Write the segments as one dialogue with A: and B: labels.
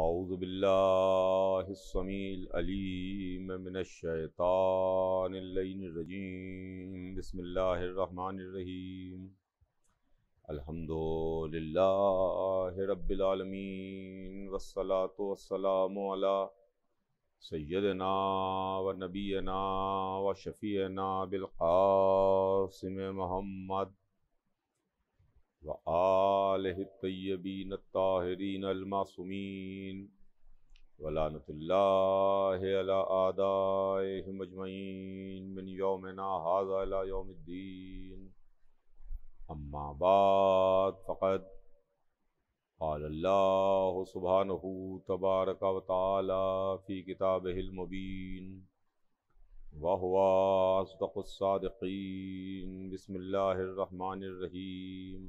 A: أعوذ بالله السميع العليم من الشيطان اللين الرجيم بسم الله الرحمن الرحيم الحمد لله رب العالمين والصلاة والسلام على سيدنا ونبينا وشفينا بالقاسم محمد व आलह तयबीन ताहरीन अलमासुमीन वलानतल्लादाए मजमैन मिन योमना हाजा योमद्दीन अम्मा बाद फ़कत अल्लाह सुबहानहू तबारक व ताला फ़ी किताबिलमुबीन वहुआ सदक़ुस्सादक़ीन बसमिल्लर रहीम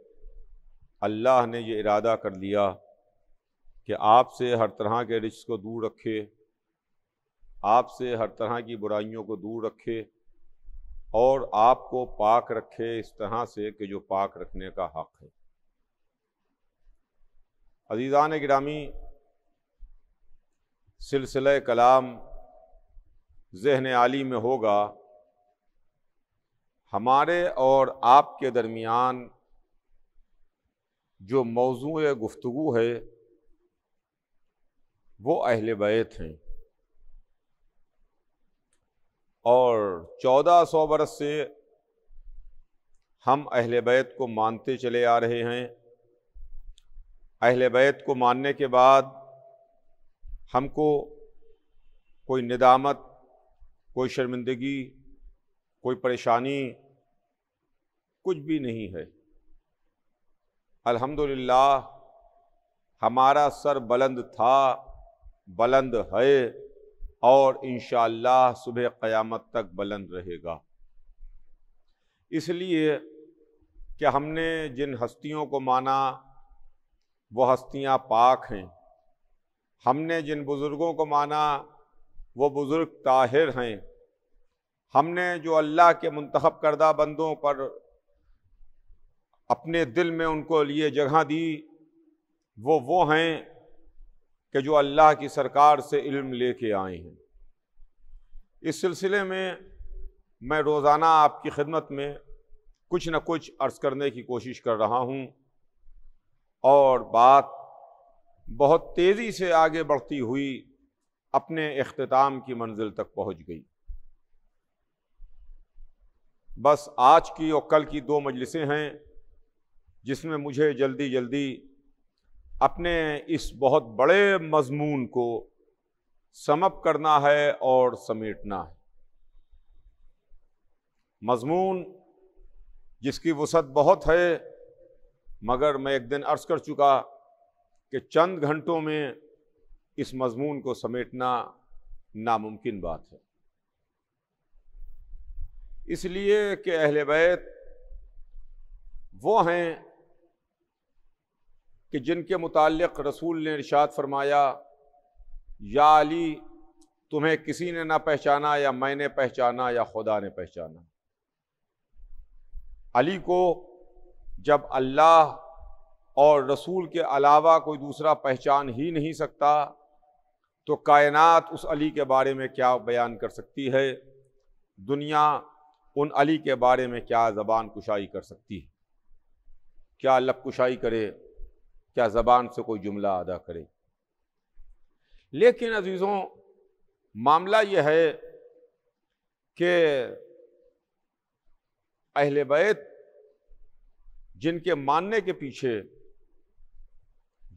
A: अल्लाह ने यह इरादा कर लिया कि आपसे हर तरह के रिश्त को दूर रखे आपसे हर तरह की बुराइयों को दूर रखे और आपको पाक रखे इस तरह से कि जो पाक रखने का हक है अजीज़ान ग्रामी सिलसिले कलाम जहन आली में
B: होगा हमारे और आपके दरमियान जो मौजू गुफ्तु है वो अहल बैत हैं और चौदह सौ बरस से हम अहल बैत को मानते चले आ रहे हैं अहल बैत को मानने के बाद हमको कोई निदामत कोई शर्मिंदगी कोई परेशानी कुछ भी नहीं है
A: अल्हम्दुलिल्लाह हमारा सर बुलंद था बुलंद है और इन सुबह क़यामत तक बुलंद रहेगा इसलिए कि हमने
B: जिन हस्तियों को माना वो हस्तियां पाक हैं हमने जिन बुज़ुर्गों को माना वो बुज़ुर्ग ताहिर हैं हमने जो अल्लाह के मंतखब करदा बंदों पर अपने दिल में उनको लिए जगह दी वो वो हैं कि जो अल्लाह की सरकार से इल्म लेके आए हैं इस सिलसिले में मैं रोज़ाना आपकी खिदमत में कुछ न कुछ अर्ज़ करने की कोशिश कर रहा हूँ और बात बहुत तेज़ी से आगे बढ़ती हुई अपने अख्ताम की मंजिल तक पहुँच गई बस आज की और कल की दो मजलिसें हैं जिसमें मुझे जल्दी जल्दी अपने इस बहुत बड़े मजमून को समप करना है और समेटना है मजमून जिसकी वसत बहुत है मगर मैं एक दिन अर्ज़ कर चुका कि चंद घंटों में इस मजमून को समेटना नामुमकिन बात है इसलिए कि अहल बैत वो हैं कि जिनके मुतालिक रसूल ने इरशाद फरमाया या अली तुम्हें किसी ने ना पहचाना या मैंने पहचाना या खुदा ने पहचाना अली को जब अल्लाह और रसूल के अलावा कोई दूसरा पहचान ही नहीं सकता तो कायनात उस अली के बारे में क्या बयान कर सकती है दुनिया उन अली के बारे में क्या ज़बान कुशाई कर सकती है क्या लब कुशाई करे क्या ज़बान से कोई जुमला अदा करे लेकिन अजीज़ों मामला यह है कि अहल बैत जिनके मानने के पीछे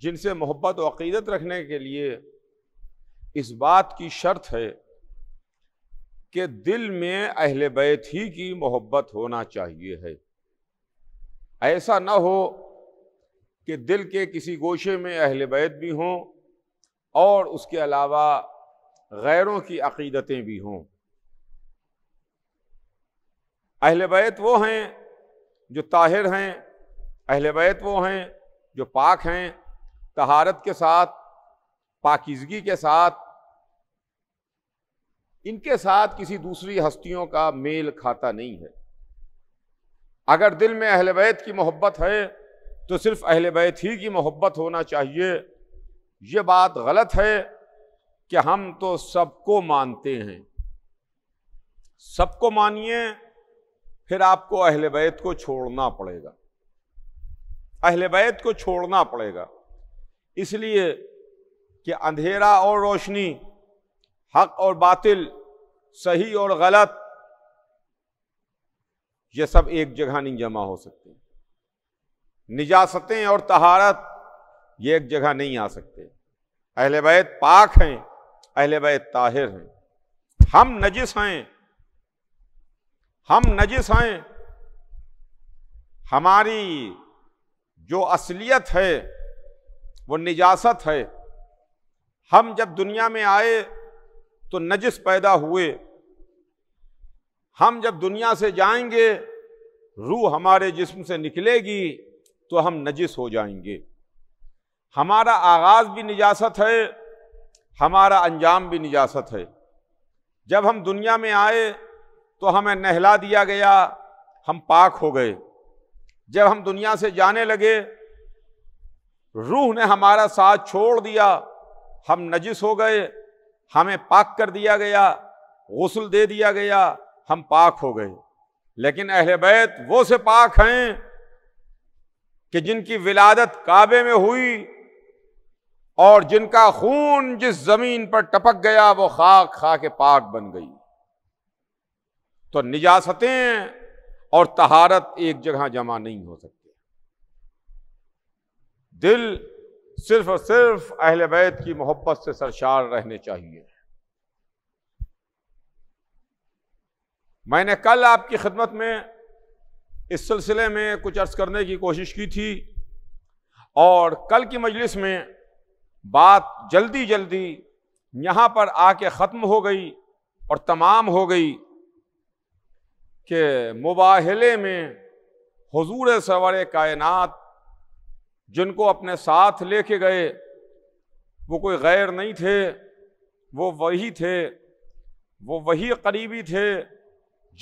B: जिनसे मोहब्बत वकीदत अकीदत रखने के लिए इस बात की शर्त है कि दिल में अहल बैत ही की मोहब्बत होना चाहिए है ऐसा ना हो कि दिल के किसी गोशे में अहल बैत भी हों और उसके अलावा गैरों की अकीदतें भी हों अहल बैत वो हैं जो ताहिर हैं अहल बैत वो हैं जो पाक हैं तहारत के साथ पाकिजगी के साथ इनके साथ किसी दूसरी हस्तियों का मेल खाता नहीं है अगर दिल में अहल बैत की मोहब्बत है तो सिर्फ अहल बैत ही की मोहब्बत होना चाहिए ये बात गलत है कि हम तो सबको मानते हैं सबको मानिए फिर आपको अहल बैत को छोड़ना पड़ेगा अहल बैत को छोड़ना पड़ेगा इसलिए कि अंधेरा और रोशनी हक और बातिल सही और गलत ये सब एक जगह नहीं जमा हो सकते निजासतें और तहारत ये एक जगह नहीं आ सकते अहले बैत पाक हैं अहले बैत ताहिर हैं हम नजिस हैं हम नजिस हैं हमारी जो असलियत है वो निजासत है हम जब दुनिया में आए तो नजिस पैदा हुए हम जब दुनिया से जाएंगे रूह हमारे जिस्म से निकलेगी तो हम नजिस हो जाएंगे हमारा आगाज़ भी निजासत है हमारा अंजाम भी निजासत है जब हम दुनिया में आए तो हमें नहला दिया गया हम पाक हो गए जब हम दुनिया से जाने लगे रूह ने हमारा साथ छोड़ दिया हम नजिस हो गए हमें पाक कर दिया गया गसल दे दिया गया हम पाक हो गए लेकिन अहल बैत वो से पाक हैं कि जिनकी विलादत काबे में हुई और जिनका खून जिस जमीन पर टपक गया वो खाक खा के पाक बन गई तो निजासतें और तहारत एक जगह जमा नहीं हो सकती दिल सिर्फ और सिर्फ अहल वैद की मोहब्बत से सरशार रहने चाहिए मैंने कल आपकी खिदमत में इस सिलसिले में कुछ अर्ज करने की कोशिश की थी और कल की मजलिस में बात जल्दी जल्दी यहाँ पर आके ख़त्म हो गई और तमाम हो गई कि मुबाहले में हजूर सवर कायनात जिनको अपने साथ लेके गए वो कोई गैर नहीं थे वो वही थे वो वही करीबी थे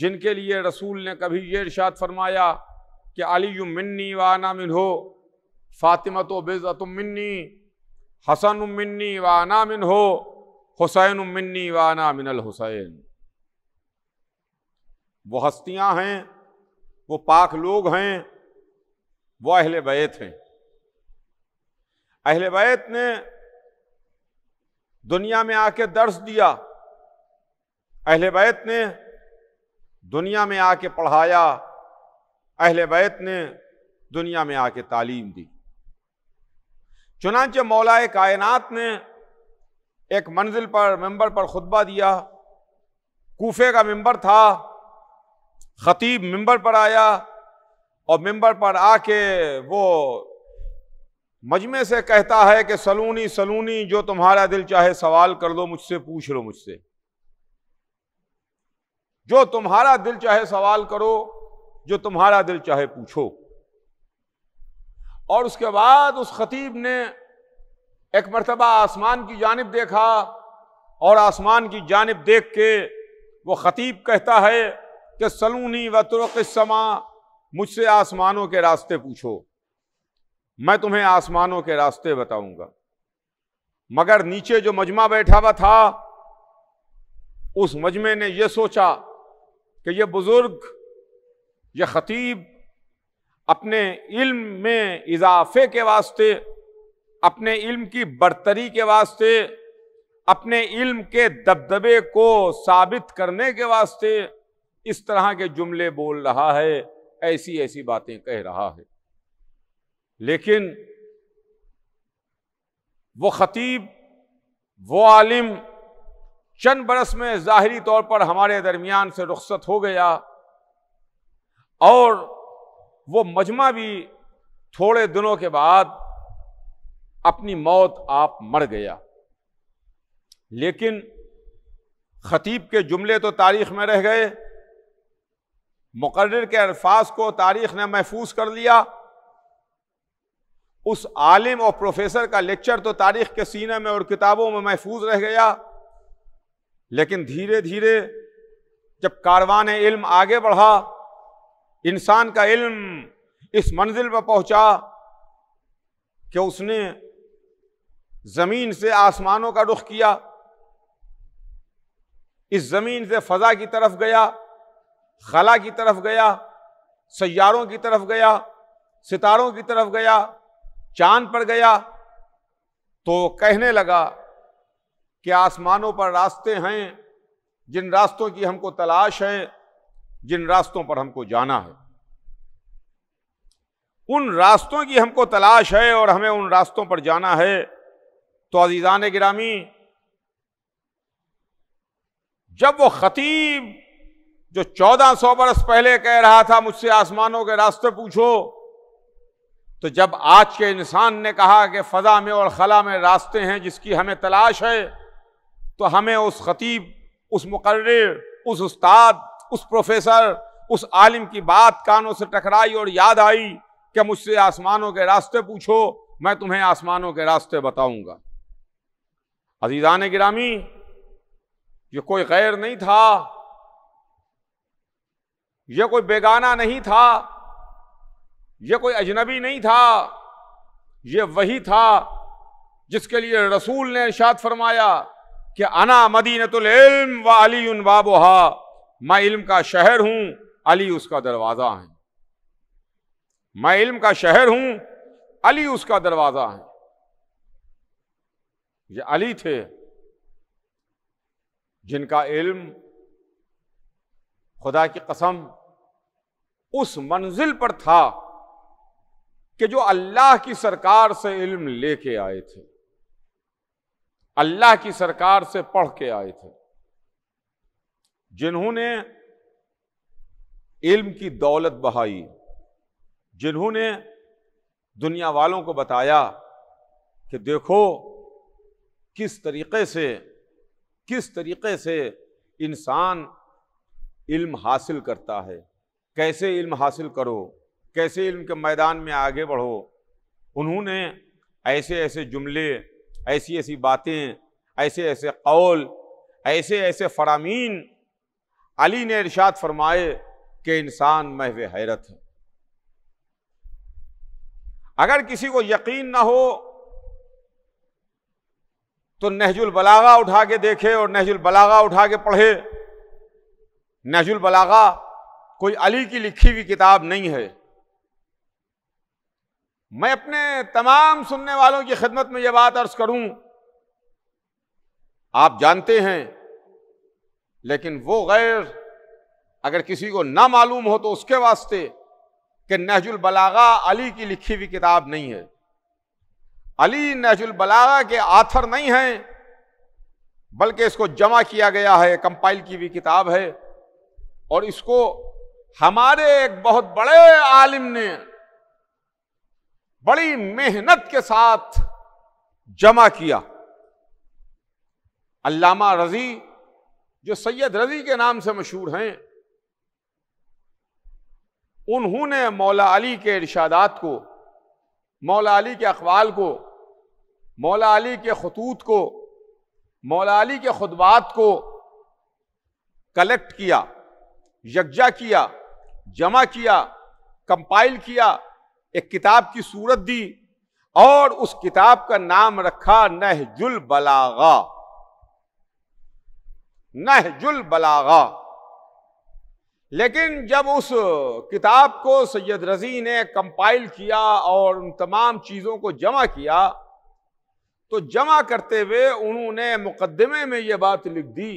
B: जिनके लिए रसूल ने कभी ये इर्शाद फरमाया कि अली मिन्नी वाना मिन हो फ़ातिमा तो बेज़त मिन्नी हसन मिन्नी वाना मिन हो हुसैन मिन्नी वाना मिनल हुसैन वो हस्तियां हैं वो पाक लोग हैं वो अहल बैत हैं अहल बैत ने दुनिया में आके दर्श दिया अहल बैत ने दुनिया में आके पढ़ाया अहल बैत ने दुनिया में आके तालीम दी चुनाच मौलाए कायनात ने एक मंजिल पर मंबर पर खुतबा दिया कोफे का मंबर था ख़तीब मंबर पर आया और मंबर पर आके वो मजमे से कहता है कि सलूनी सलूनी जो तुम्हारा दिल चाहे सवाल कर लो मुझसे पूछ लो मुझसे जो तुम्हारा दिल चाहे सवाल करो जो तुम्हारा दिल चाहे पूछो और उसके बाद उस खतीब ने एक मरतबा आसमान की जानब देखा और आसमान की जानब देख के वो खतीब कहता है कि सलूनी व समा मुझसे आसमानों के रास्ते पूछो मैं तुम्हें आसमानों के रास्ते बताऊंगा मगर नीचे जो मजमा बैठा हुआ था उस मजमे ने यह सोचा कि ये बुज़ुर्ग ये ख़तीब अपने इल्म में इजाफे के वास्ते अपने इल्म की बर्तरी के वास्ते अपने इल्म के दबदबे को साबित करने के वास्ते इस तरह के जुमले बोल रहा है ऐसी ऐसी बातें कह रहा है लेकिन वो ख़तीब वो आलिम चंद बरस में ज़ाहरी तौर पर हमारे दरमियान से रुख्सत हो गया और वो मजमा भी थोड़े दिनों के बाद अपनी मौत आप मर गया लेकिन खतीब के जुमले तो तारीख में रह गए मुकर्र के अल्फाज को तारीख ने महफूज कर लिया उस आलिम और प्रोफेसर का लेक्चर तो तारीख के सीने में और किताबों में महफूज रह गया लेकिन धीरे धीरे जब कारवान इल्म आगे बढ़ा इंसान का इल्म इस मंजिल पर पहुंचा कि उसने ज़मीन से आसमानों का रुख किया इस ज़मीन से फ़ज़ा की तरफ गया खला की तरफ गया सैारों की तरफ गया सितारों की तरफ गया चांद पर गया तो कहने लगा कि आसमानों पर रास्ते हैं जिन रास्तों की हमको तलाश है जिन रास्तों पर हमको जाना है उन रास्तों की हमको तलाश है और हमें उन रास्तों पर जाना है तो अजीज़ान गिरामी जब वो ख़तीब जो चौदह सौ बरस पहले कह रहा था मुझसे आसमानों के रास्ते पूछो तो जब आज के इंसान ने कहा कि फ़ज़ा में और खला में रास्ते हैं जिसकी हमें तलाश है तो हमें उस खतीब उस मुकर उस उस्ताद उस प्रोफेसर उस आलिम की बात कानों से टकराई और याद आई कि मुझसे आसमानों के रास्ते पूछो मैं तुम्हें आसमानों के रास्ते बताऊंगा अजीज़ान गिरामी ये कोई गैर नहीं था यह कोई बेगाना नहीं था यह कोई अजनबी नहीं था यह वही था जिसके लिए रसूल ने इर्शाद फरमाया कि अना मदीनतम व अली उन बाबोहा मैं इल्म का शहर हूं अली उसका दरवाज़ा है मैं इल्म का शहर हूं अली उसका दरवाज़ा है ये अली थे जिनका इल्म खुदा की कसम उस मंजिल पर था कि जो अल्लाह की सरकार से इल्म लेके आए थे अल्लाह की सरकार से पढ़ के आए थे जिन्होंने इल्म की दौलत बहाई जिन्होंने दुनिया वालों को बताया कि देखो किस तरीके से किस तरीके से इंसान इल्म हासिल करता है कैसे इल्म हासिल करो कैसे इल्म के मैदान में आगे बढ़ो उन्होंने ऐसे ऐसे जुमले ऐसी ऐसी बातें ऐसे ऐसे कौल ऐसे ऐसे फरामीन अली ने इर्शाद फरमाए कि इंसान महव हैरत है अगर किसी को यकीन ना हो तो नहजुल बलागा उठा के देखे और नहजुल बलागा उठा के पढ़े नहजुल बलागा कोई अली की लिखी हुई किताब नहीं है मैं अपने तमाम सुनने वालों की खिदमत में यह बात अर्ज करूं आप जानते हैं लेकिन वो गैर अगर किसी को ना मालूम हो तो उसके वास्ते कि नहजुल बलागा अली की लिखी हुई किताब नहीं है अली नहजुल बलागा के आथर नहीं हैं बल्कि इसको जमा किया गया है कंपाइल की हुई किताब है और इसको हमारे एक बहुत बड़े आलिम ने बड़ी मेहनत के साथ जमा किया अल्लामा रजी जो सैयद रजी के नाम से मशहूर हैं उन्होंने मौला अली के इर्शादात को मौला अली के अखबाल को मौला अली के खतूत को मौला अली के खुदबात को कलेक्ट किया यकजा किया जमा किया कंपाइल किया एक किताब की सूरत दी और उस किताब का नाम रखा नहजुल बलागा नहजुल बलागा लेकिन जब उस किताब को सैयद रजी ने कंपाइल किया और उन तमाम चीज़ों को जमा किया तो जमा करते हुए उन्होंने मुकदमे में यह बात लिख दी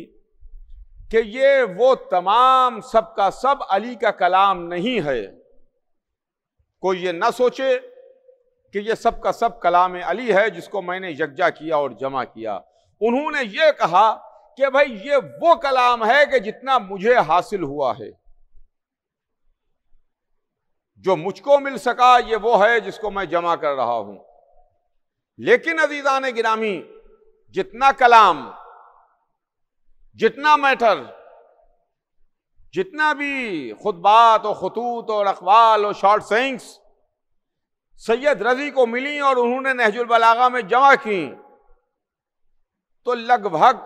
B: कि ये वो तमाम सबका सब अली का कलाम नहीं है कोई ये ना सोचे कि ये सब का सब कलाम अली है जिसको मैंने यकजा किया और जमा किया उन्होंने ये कहा कि भाई ये वो कलाम है कि जितना मुझे हासिल हुआ है जो मुझको मिल सका ये वो है जिसको मैं जमा कर रहा हूं लेकिन अजीजा ने गिरामी जितना कलाम जितना मैटर जितना भी खुतबात और खतूत और अखबाल और शॉर्ट सेंग्स सैयद रजी को मिली और उन्होंने नहजुलबलागा में जमा की तो लगभग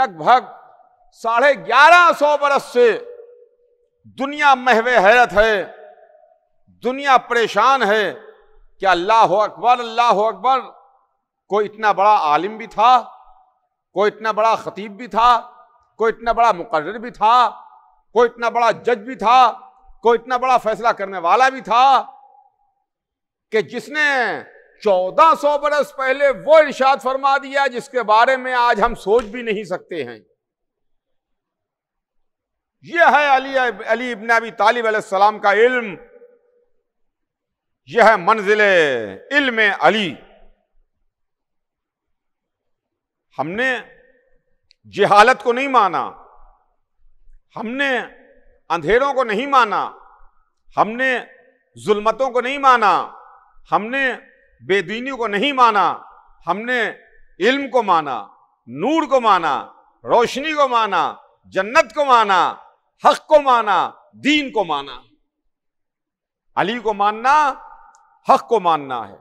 B: लगभग साढ़े ग्यारह सौ बरस से दुनिया महवे हैरत है दुनिया परेशान है क्या अल्लाह अकबर अल्लाह अकबर कोई इतना बड़ा आलिम भी था कोई इतना बड़ा खतीब भी था कोई इतना बड़ा मुकर्र भी था कोई इतना बड़ा जज भी था कोई इतना बड़ा फैसला करने वाला भी था कि जिसने 1400 बरस पहले वो इर्शाद फरमा दिया जिसके बारे में आज हम सोच भी नहीं सकते हैं यह है अली अली इबन अबी तालिब सलाम का इल्म यह है मंजिल इल्म अली हमने जिहालत को नहीं माना हमने अंधेरों को नहीं माना हमने जुल्मतों को नहीं माना हमने बेदीनी को नहीं माना हमने इल्म को माना नूर को माना रोशनी को माना जन्नत को माना हक को माना दीन को माना अली को मानना हक को मानना है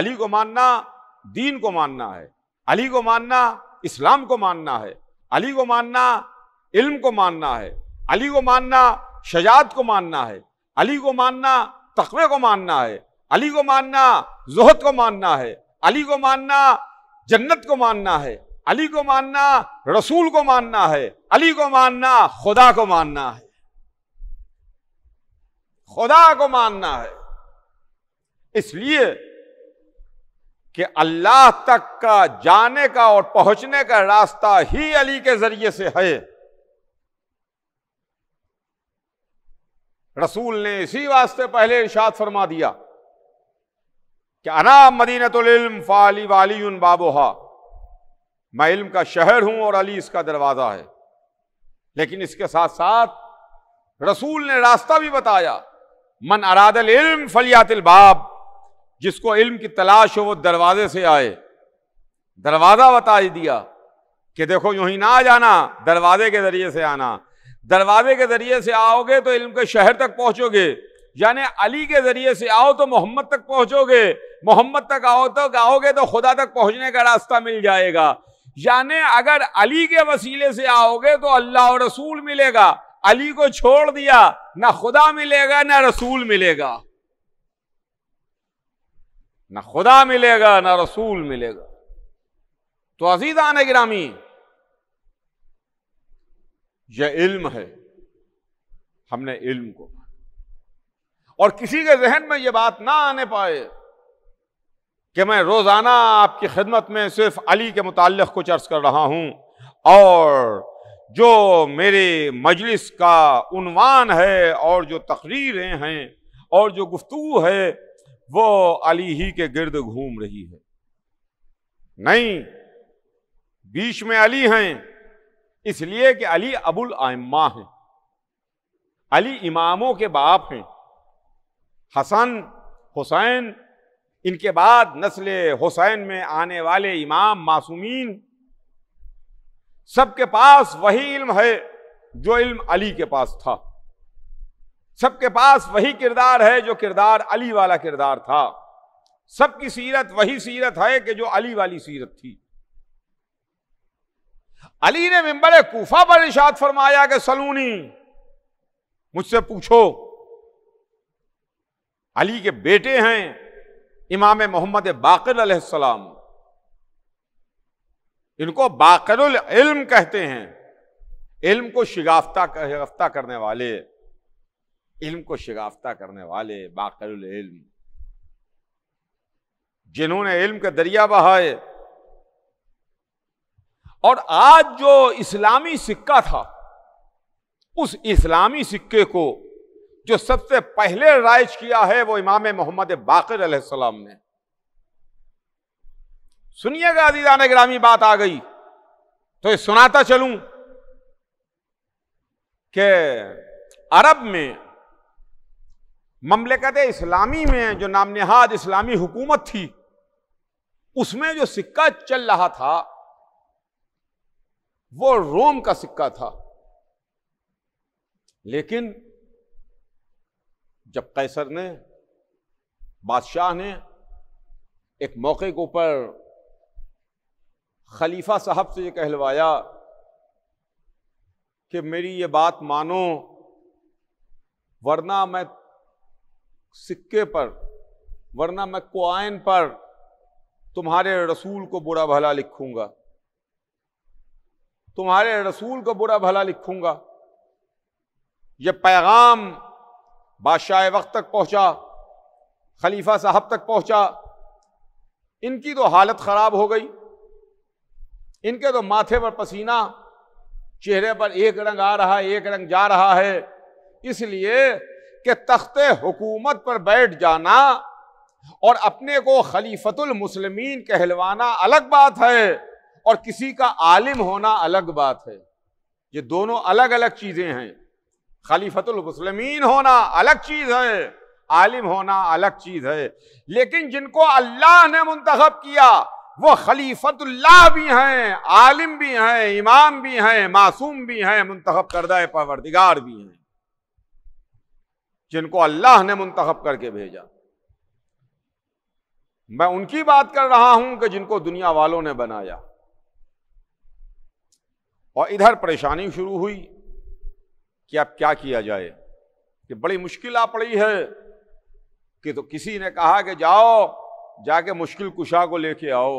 B: अली को मानना दीन को मानना है अली को मानना इस्लाम को मानना है अली को मानना इल्म को मानना है अली को मानना शजात को मानना है अली को मानना तखबे को मानना है अली को मानना जोहत को मानना है अली को मानना जन्नत को मानना है अली को मानना रसूल को मानना है अली को मानना खुदा को मानना है खुदा को मानना है इसलिए कि अल्लाह तक का जाने का और पहुंचने का रास्ता ही अली के जरिए से है रसूल ने इसी वास्ते पहले इर्शाद फरमा दिया कि अना मदीनतम फाली वाली उन बाबोहा मैं इल्म का शहर हूं और अली इसका दरवाज़ा है लेकिन इसके साथ साथ रसूल ने रास्ता भी बताया मन अरादल इल्म फलियातिल बाब जिसको इल्म की तलाश हो वो दरवाजे से आए दरवाज़ा बता दिया कि देखो यूं ही ना आ जाना दरवाजे के ज़रिए से आना दरवाजे के ज़रिए से आओगे तो इल्म के शहर तक पहुंचोगे यानी अली के ज़रिए से आओ तो मोहम्मद तक पहुंचोगे मोहम्मद तक आओ तो आओगे तो खुदा तक पहुंचने का रास्ता मिल जाएगा यानी अगर अली के वसीले से आओगे तो अल्लाह और रसूल मिलेगा अली को छोड़ दिया ना खुदा मिलेगा ना रसूल मिलेगा ना खुदा मिलेगा ना रसूल मिलेगा तो आने गिरामी यह इल्म है हमने इल्म को और किसी के जहन में यह बात ना आने पाए कि मैं रोज़ाना आपकी खिदमत में सिर्फ अली के मुतल कुछ अर्ज कर रहा हूं और जो मेरे मजलिस का उनवान है और जो तकरीरें हैं और जो गुफ्तु है वो अली ही के गिर्द घूम रही है नहीं बीच में अली हैं इसलिए कि अली अबुल आयम्मा हैं अली इमामों के बाप हैं हसन हुसैन इनके बाद नस्ल हुसैन में आने वाले इमाम मासूमीन सबके पास वही इल्म है जो इल्म अली के पास था सबके पास वही किरदार है जो किरदार अली वाला किरदार था सबकी सीरत वही सीरत है कि जो अली वाली सीरत थी अली ने मिम्बर कूफा पर इशाद फरमाया कि सलूनी मुझसे पूछो अली के बेटे हैं इमाम मोहम्मद बाकर सलाम इनको बाकर इल्म कहते हैं इल्म को शिगाफ्ता शिगाफ्ता करने वाले इल्म को शिगाफ्ता करने वाले बाकरुल इल्म जिन्होंने इल्म का दरिया बहाए और आज जो इस्लामी सिक्का था उस इस्लामी सिक्के को जो सबसे पहले राइज किया है वो इमाम मोहम्मद बाकर सलाम ने सुनिएगा अजीजान ग्रामी बात आ गई तो ये सुनाता चलूं कि अरब में ममलिकत इस्लामी में जो नाम नहाद इस्लामी हुकूमत थी उसमें जो सिक्का चल रहा था वो रोम का सिक्का था लेकिन जब कैसर ने बादशाह ने एक मौके के ऊपर खलीफा साहब से ये कहलवाया कि मेरी ये बात मानो वरना मैं सिक्के पर वरना मैं क्वाइन पर तुम्हारे रसूल को बुरा भला लिखूंगा तुम्हारे रसूल को बुरा भला लिखूंगा यह पैगाम बादशाह वक्त तक पहुंचा खलीफा साहब तक पहुंचा इनकी तो हालत ख़राब हो गई इनके तो माथे पर पसीना चेहरे पर एक रंग आ रहा है एक रंग जा रहा है इसलिए कि तख्त हुकूमत पर बैठ जाना और अपने को खलीफतुल मुसलमीन कहलवाना अलग बात है और किसी का आलिम होना अलग बात है ये दोनों अलग अलग चीज़ें हैं खलीफतुल मुसलमीन होना अलग चीज़ है आलिम होना अलग चीज़ है लेकिन जिनको अल्लाह ने मुंतखब किया वो खलीफतुल्लाह भी हैं आलिम भी हैं इमाम भी हैं मासूम भी हैं मुंतखब करदा परवरदिगार भी हैं जिनको अल्लाह ने मुंतखब करके भेजा मैं उनकी बात कर रहा हूं कि जिनको दुनिया वालों ने बनाया और इधर परेशानी शुरू हुई कि अब क्या किया जाए कि बड़ी मुश्किल आ पड़ी है कि तो किसी ने कहा कि जाओ जाके मुश्किल कुशा को लेके आओ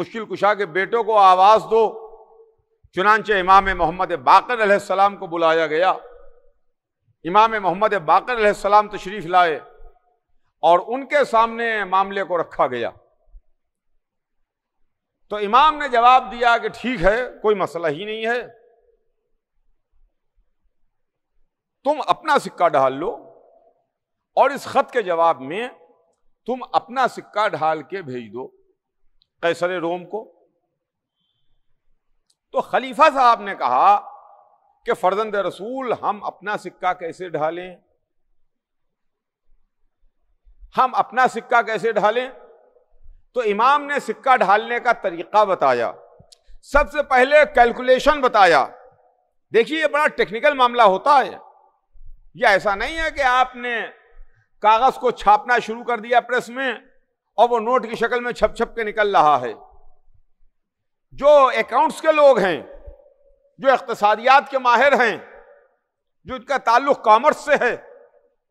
B: मुश्किल कुशा के बेटों को आवाज़ दो चुनाचे इमाम मोहम्मद बाकर सलाम को बुलाया गया इमाम मोहम्मद बाकर सलाम तशरीफ लाए और उनके सामने मामले को रखा गया तो इमाम ने जवाब दिया कि ठीक है कोई मसला ही नहीं है तुम अपना सिक्का ढाल लो और इस खत के जवाब में तुम अपना सिक्का ढाल के भेज दो कैसर रोम को तो खलीफा साहब ने कहा कि फर्जंद रसूल हम अपना सिक्का कैसे ढालें हम अपना सिक्का कैसे ढालें तो इमाम ने सिक्का ढालने का तरीका बताया सबसे पहले कैलकुलेशन बताया देखिए ये बड़ा टेक्निकल मामला होता है यह ऐसा नहीं है कि आपने कागज को छापना शुरू कर दिया प्रेस में और वो नोट की शक्ल में छप छप के निकल रहा है जो अकाउंट्स के लोग हैं जो इकतसादियात के माहिर हैं जो इनका ताल्लुक कॉमर्स से है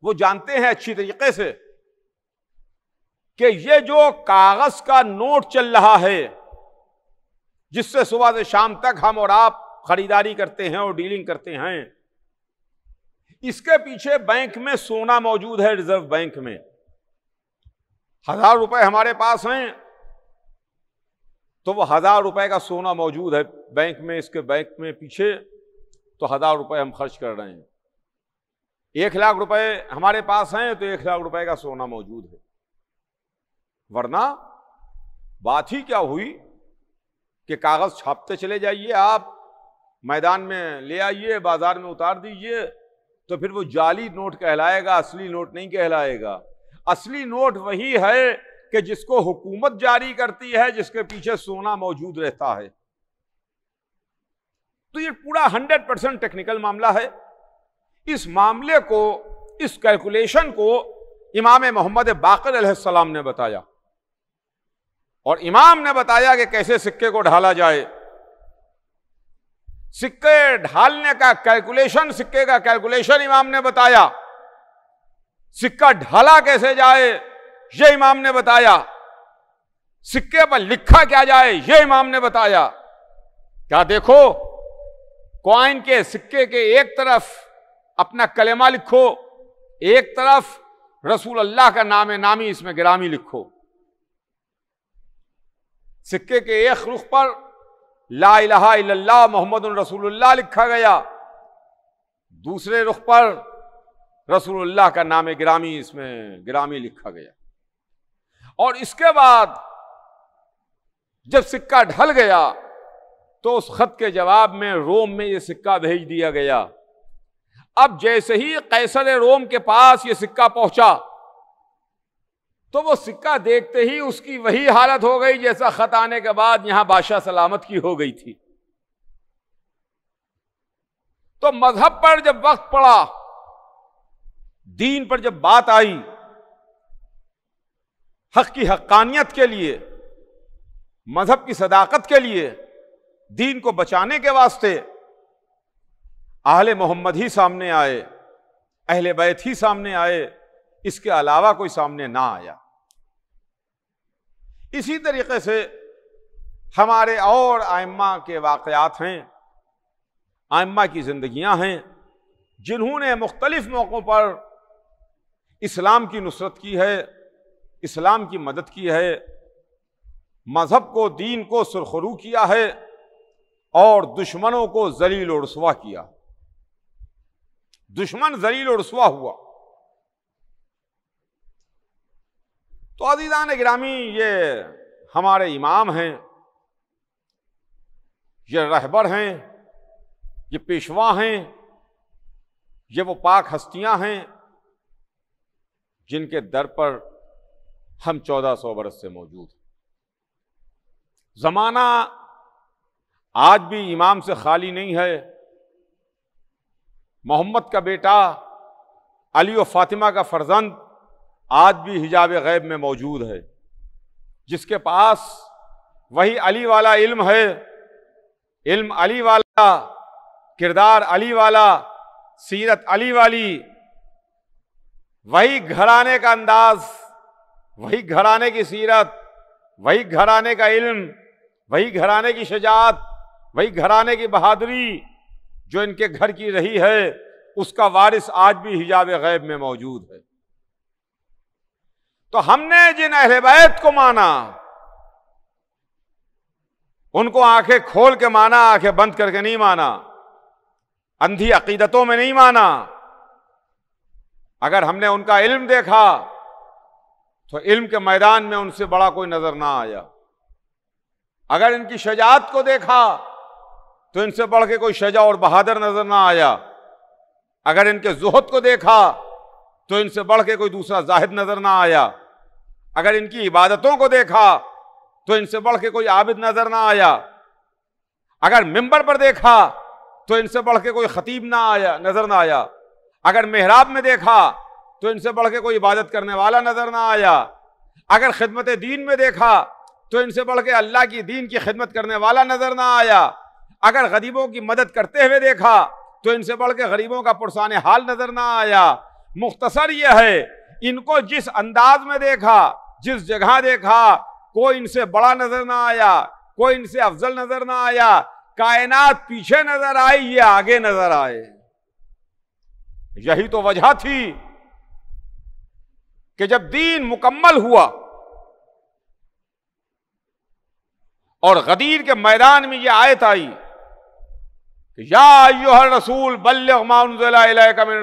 B: वो जानते हैं अच्छी तरीके से कि ये जो कागज का नोट चल रहा है जिससे सुबह से शाम तक हम और आप खरीदारी करते हैं और डीलिंग करते हैं इसके पीछे बैंक में सोना मौजूद है रिजर्व बैंक में हजार रुपए हमारे पास हैं तो वो हज़ार रुपए का सोना मौजूद है बैंक में इसके बैंक में पीछे तो हज़ार रुपए हम खर्च कर रहे हैं एक लाख रुपए हमारे पास हैं तो एक लाख रुपए का सोना मौजूद है वरना बात ही क्या हुई कि कागज़ छापते चले जाइए आप मैदान में ले आइए बाज़ार में उतार दीजिए तो फिर वो जाली नोट कहलाएगा असली नोट नहीं कहलाएगा असली नोट वही है कि जिसको हुकूमत जारी करती है जिसके पीछे सोना मौजूद रहता है तो ये पूरा हंड्रेड परसेंट टेक्निकल मामला है इस मामले को इस कैलकुलेशन को इमाम मोहम्मद बाकर सलाम ने बताया और इमाम ने बताया कि कैसे सिक्के को ढाला जाए सिक्के ढालने का कैलकुलेशन सिक्के का कैलकुलेशन इमाम ने बताया सिक्का ढाला कैसे जाए ये इमाम ने बताया सिक्के पर लिखा क्या जाए ये इमाम ने बताया क्या देखो क्वाइन के सिक्के के एक तरफ अपना कलेमा लिखो एक तरफ रसूल अल्लाह का नाम नामी इसमें ग्रामी लिखो सिक्के के एक रुख पर ला इला मोहम्मद रसूलुल्लाह लिखा गया दूसरे रुख पर रसूलुल्लाह का नाम ग्रामी इसमें ग्रामी लिखा गया और इसके बाद जब सिक्का ढल गया तो उस खत के जवाब में रोम में यह सिक्का भेज दिया गया अब जैसे ही कैसर रोम के पास यह सिक्का पहुंचा तो वो सिक्का देखते ही उसकी वही हालत हो गई जैसा खत आने के बाद यहां बादशाह सलामत की हो गई थी तो मजहब पर जब वक्त पड़ा दीन पर जब बात आई हक की हक्कानियत के लिए मज़हब की सदाकत के लिए दीन को बचाने के वास्ते आहल मोहम्मद ही सामने आए अहल बैत ही सामने आए इसके अलावा कोई सामने ना आया इसी तरीके से हमारे और आयम्मा के वाकयात हैं आयम्मा की ज़िंदगियां हैं जिन्होंने मुख्तलिफ़ मौक़ों पर इस्लाम की नुसरत की है इस्लाम की मदद की है मज़हब को दीन को सुरखरू किया है और दुश्मनों को जलील और रसवा किया दुश्मन जलील और रसवा हुआ तो अजीज़ान ग्रामी ये हमारे इमाम हैं ये रहबर हैं ये पेशवा हैं ये वो पाक हस्तियां हैं जिनके दर पर हम 1400 बरस से मौजूद ज़माना आज भी इमाम से खाली नहीं है मोहम्मद का बेटा अली और फातिमा का फर्जंद आज भी हिजाब गैब में मौजूद है जिसके पास वही अली वाला इल्म है इल्म अली वाला किरदार अली वाला सीरत अली वाली वही घराने का अंदाज़ वही घराने की सीरत वही घराने का इल्म वही घराने की शजात वही घराने की बहादुरी जो इनके घर की रही है उसका वारिस आज भी हिजाब गैब में मौजूद है तो हमने जिन अहल को माना उनको आंखें खोल के माना आंखें बंद करके नहीं माना अंधी अकीदतों में नहीं माना अगर हमने उनका इल्म देखा तो इल्म के मैदान में उनसे बड़ा कोई नजर ना आया अगर इनकी शजात को देखा तो इनसे बढ़ के कोई शजा और बहादुर नजर ना आया अगर इनके जोहत को देखा तो इनसे बढ़ के कोई दूसरा जाहिद नजर ना आया अगर इनकी इबादतों को देखा तो इनसे बढ़ के कोई आबिद नजर ना आया अगर मिंबर पर देखा तो इनसे बढ़ के कोई खतीब ना आया नजर ना आया अगर मेहराब में देखा तो इनसे बढ़ के कोई इबादत करने वाला नजर ना आया अगर खिदमत दीन में देखा तो इनसे बढ़ के अल्लाह की दीन की खिदमत करने वाला नजर ना आया अगर गरीबों की मदद करते हुए देखा तो इनसे बढ़ के गरीबों का पुरसान हाल नजर ना आया मुख्तसर यह है इनको जिस अंदाज में देखा जिस जगह देखा कोई इनसे बड़ा नजर ना आया कोई इनसे अफजल नजर ना आया कायनात पीछे नजर आई ये आगे नजर आए यही तो वजह थी कि जब दीन मुकम्मल हुआ और गदीर के मैदान में यह आयत आई कि या रसूल बल्लिन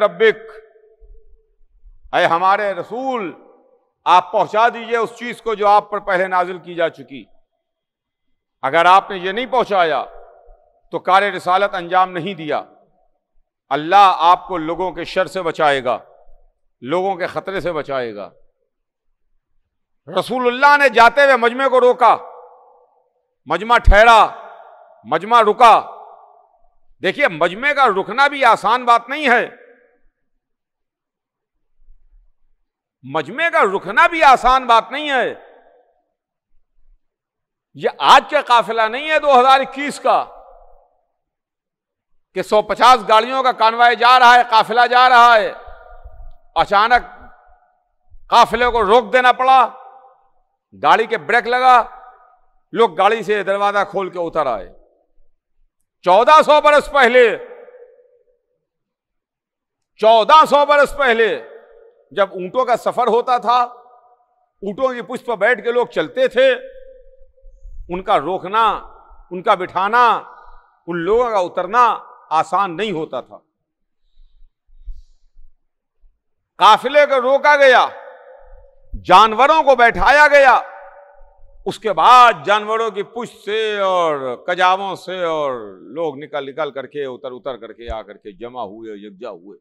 B: रबिक अरे हमारे रसूल आप पहुंचा दीजिए उस चीज को जो आप पर पहले नाजिल की जा चुकी अगर आपने ये नहीं पहुंचाया तो कार्य रसालत अंजाम नहीं दिया अल्लाह आपको लोगों के शर से बचाएगा लोगों के खतरे से बचाएगा रसूलुल्लाह ने जाते हुए मजमे को रोका मजमा ठहरा मजमा रुका देखिए मजमे का रुकना भी आसान बात नहीं है मजमे का रुकना भी आसान बात नहीं है यह आज का काफिला नहीं है 2021 का कि 150 गाड़ियों का कानवाय जा रहा है काफिला जा रहा है अचानक काफिले को रोक देना पड़ा गाड़ी के ब्रेक लगा लोग गाड़ी से दरवाजा खोल के उतर आए चौदह सौ बरस पहले चौदह सौ बरस पहले जब ऊंटों का सफर होता था ऊंटों की पुष्प पर बैठ के लोग चलते थे उनका रोकना उनका बिठाना उन लोगों का उतरना आसान नहीं होता था काफिले को रोका गया जानवरों को बैठाया गया उसके बाद जानवरों की पुष्ट से और कजावों से और लोग निकल निकल करके उतर उतर करके आकर के जमा हुए यज्ञा हुए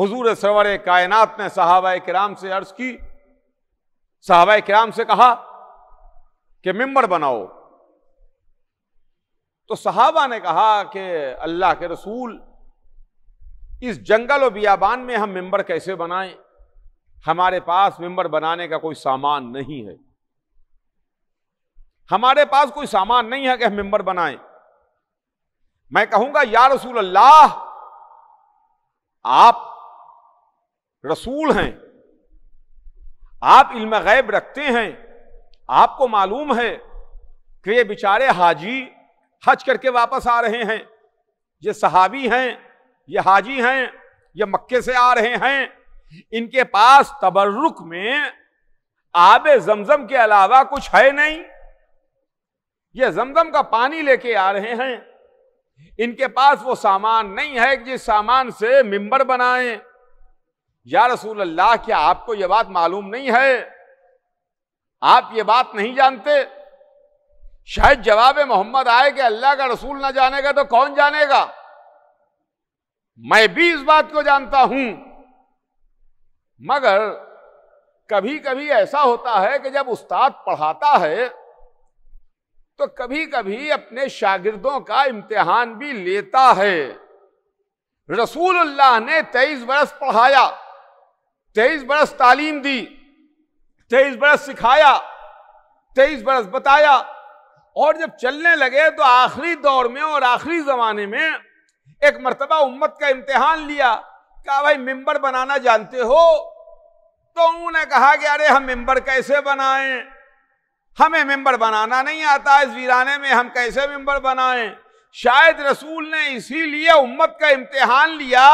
B: हजूर सरवर कायनात ने साहबा कराम से अर्ज की साहबा कराम से कहा कि मेम्बर बनाओ तो सहाबा ने कहा कि अल्लाह के रसूल इस जंगल और बियाबान में हम मेंबर कैसे बनाएं हमारे पास मेंबर बनाने का कोई सामान नहीं है हमारे पास कोई सामान नहीं है कि हम मेंबर बनाएं मैं कहूंगा या रसूल अल्लाह आप रसूल हैं आप इल्म गैब रखते हैं आपको मालूम है कि ये बेचारे हाजी हज करके वापस आ रहे हैं ये सहाबी हैं ये हाजी हैं ये मक्के से आ रहे हैं इनके पास तबर्रुक में आब जमजम के अलावा कुछ है नहीं ये जमजम का पानी लेके आ रहे हैं इनके पास वो सामान नहीं है कि जिस सामान से मिंबर बनाए या रसूल अल्लाह क्या आपको यह बात मालूम नहीं है आप ये बात नहीं जानते शायद जवाब मोहम्मद आए कि अल्लाह का रसूल ना जानेगा तो कौन जानेगा मैं भी इस बात को जानता हूं मगर कभी कभी ऐसा होता है कि जब उस्ताद पढ़ाता है तो कभी कभी अपने शागिर्दों का इम्तिहान भी लेता है रसूलुल्लाह ने तेईस बरस पढ़ाया तेईस बरस तालीम दी तेईस बरस सिखाया तेईस बरस बताया और जब चलने लगे तो आखिरी दौर में और आखिरी जमाने में एक मरतबा उम्मत का इम्तिहान लिया कहा भाई मेंबर बनाना जानते हो तो उन्होंने कहा कि अरे हम मेम्बर कैसे बनाएं हमें मेम्बर बनाना नहीं आता इस वीराने में हम कैसे मेंबर बनाएं शायद रसूल ने इसीलिए उम्मत का इम्तिहान लिया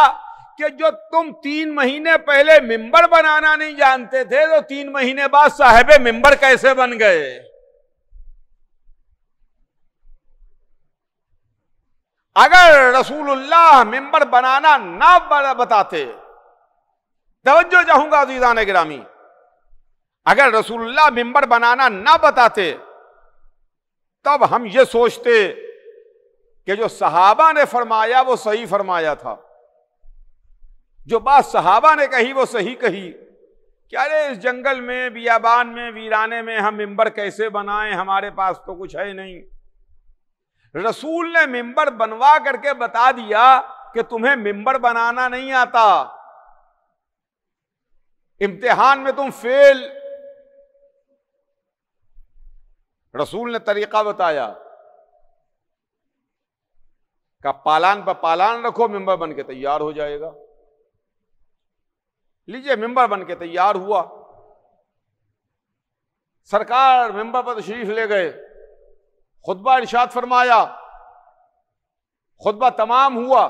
B: कि जो तुम तीन महीने पहले मेम्बर बनाना नहीं जानते थे तो तीन महीने बाद साहेब मेंबर कैसे बन गए अगर रसूलुल्लाह मेंबर बनाना ना बताते तवज्जो चाहूंगा दीदान ग्रामी अगर रसूलुल्लाह मेंबर बनाना ना बताते तब हम ये सोचते कि जो सहाबा ने फरमाया वो सही फरमाया था जो बात सहाबा ने कही वो सही कही कि अरे इस जंगल में बियाबान में वीराने में हम मेंबर कैसे बनाएं हमारे पास तो कुछ है नहीं रसूल ने मिंबर बनवा करके बता दिया कि तुम्हें मिंबर बनाना नहीं आता इम्तिहान में तुम फेल रसूल ने तरीका बताया का पालान पर पालान रखो मेंबर बन के तैयार हो जाएगा लीजिए मेंबर बन के तैयार हुआ सरकार मेंबर पर तशरीफ ले गए खुतबा इर्शाद फरमाया खुतबा तमाम हुआ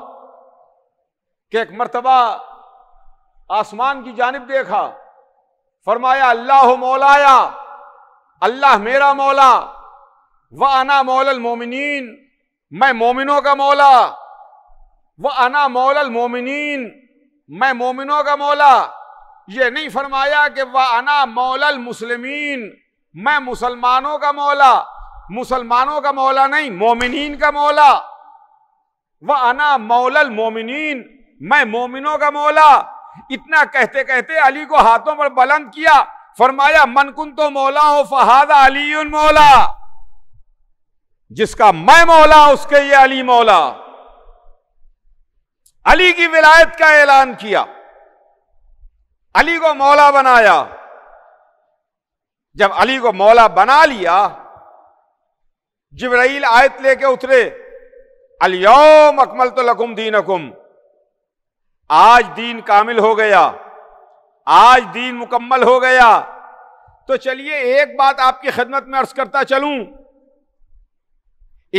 B: कि एक मरतबा आसमान की जानब देखा फरमाया अल्लाह मौलाया अल्लाह मेरा मौला व आना मौलल मोमिन मैं मोमिनों का मौला व आना मौलल मोमिन मैं मोमिनों का मौला ये नहीं फरमाया कि वह अना मौलल मुसलमिन मैं मुसलमानों का मौला मुसलमानों का मौला नहीं मोमिन का मौला वह अना मौलल मोमिन मैं मोमिनों का मौला इतना कहते कहते अली को हाथों पर बुलंद किया फरमाया मनकुन तो मौला हो फहादा अली मौला जिसका मैं मौला उसके ये अली मौला अली की विलायत का ऐलान किया अली को मौला बनाया जब अली को मौला बना लिया जिब्राइल आयत लेके उतरे अलयोम अकमल तो लकुम दीन अकुम आज दीन कामिल हो गया आज दीन मुकम्मल हो गया तो चलिए एक बात आपकी खिदमत में अर्ज करता चलूं